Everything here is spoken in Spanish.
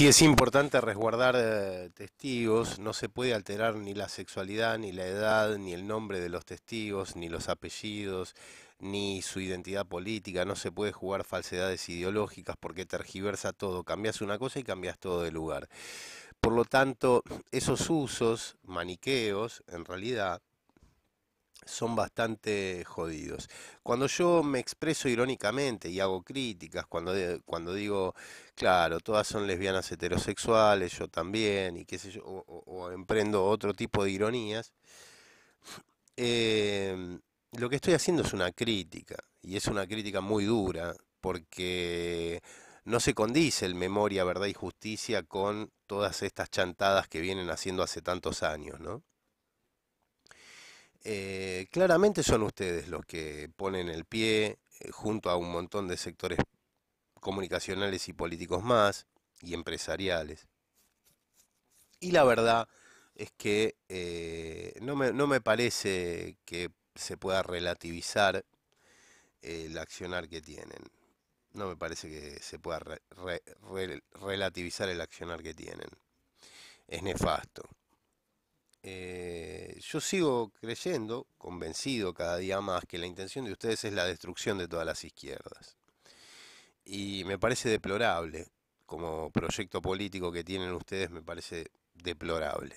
Si es importante resguardar eh, testigos, no se puede alterar ni la sexualidad, ni la edad, ni el nombre de los testigos, ni los apellidos, ni su identidad política, no se puede jugar falsedades ideológicas porque tergiversa todo, cambias una cosa y cambias todo de lugar. Por lo tanto, esos usos, maniqueos, en realidad, son bastante jodidos. Cuando yo me expreso irónicamente y hago críticas, cuando, cuando digo, claro, todas son lesbianas heterosexuales, yo también, y qué sé yo, o, emprendo otro tipo de ironías, em, lo que estoy haciendo es una crítica, y es una crítica muy dura, porque no se condice el memoria, verdad y justicia con todas estas chantadas que vienen haciendo hace tantos años, ¿no? Eh, claramente son ustedes los que ponen el pie eh, junto a un montón de sectores comunicacionales y políticos más y empresariales. Y la verdad es que eh, no, me, parece que se pueda relativizar el accionar que tienen. No me parece que se pueda relativizar el accionar que tienen. Es nefasto yo sigo creyendo, convencido cada día más, que la intención de ustedes es la destrucción de todas las izquierdas. Y me parece deplorable, como proyecto político que tienen ustedes, me parece deplorable.